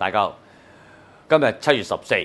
大家好，今日七月十四，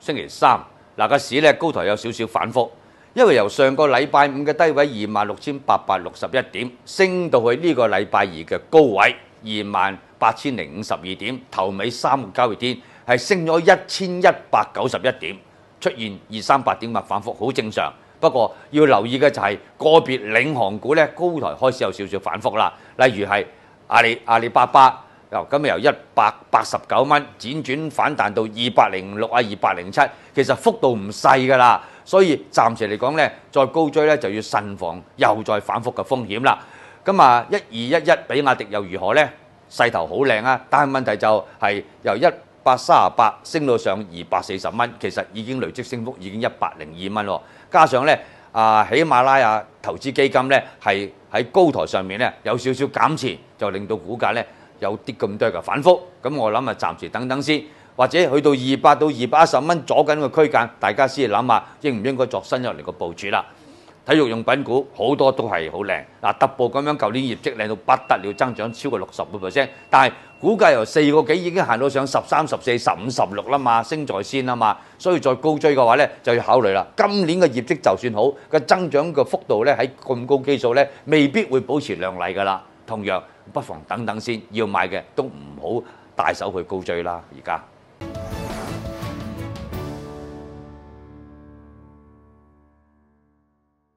星期三。嗱，個市咧高台有少少反覆，因為由上個禮拜五嘅低位二萬六千八百六十一點，升到去呢個禮拜二嘅高位二萬八千零五十二點，頭尾三個交易天係升咗一千一百九十一點，出現二三百點嘅反覆，好正常。不過要留意嘅就係個別領航股咧高台開始有少少反覆啦，例如係阿里、阿里巴巴。由今日由一百八十九蚊輾轉反彈到二百零六啊，二百零七，其實幅度唔細㗎啦。所以暫時嚟講咧，再高追咧就要慎防又再反覆嘅風險啦。咁啊，一二一一比亞迪又如何呢？勢頭好靚啊，但係問題就係由一百三十八升到上二百四十蚊，其實已經累積升幅已經一百零二蚊喎。加上咧啊，喜馬拉雅投資基金咧係喺高台上面咧有少少減持，就令到股價咧。有啲咁多嘅反覆，咁我諗啊，暫時等等先，或者去到二百到二百一十蚊左緊嘅區間，大家先諗下應唔應該作新入嚟嘅部署啦。體育用品股好多都係好靚，嗱，特步咁樣，舊年業績靚到不得了，增長超過六十五 percent，但係估計由四個幾已經行到上十三、十四、十五、十六啦嘛，升在先啊嘛，所以再高追嘅話咧，就要考慮啦。今年嘅業績就算好，嘅增長嘅幅度咧喺咁高基數咧，未必會保持亮麗㗎啦。同藥，不妨等等先，要買嘅都唔好大手去高追啦，而家。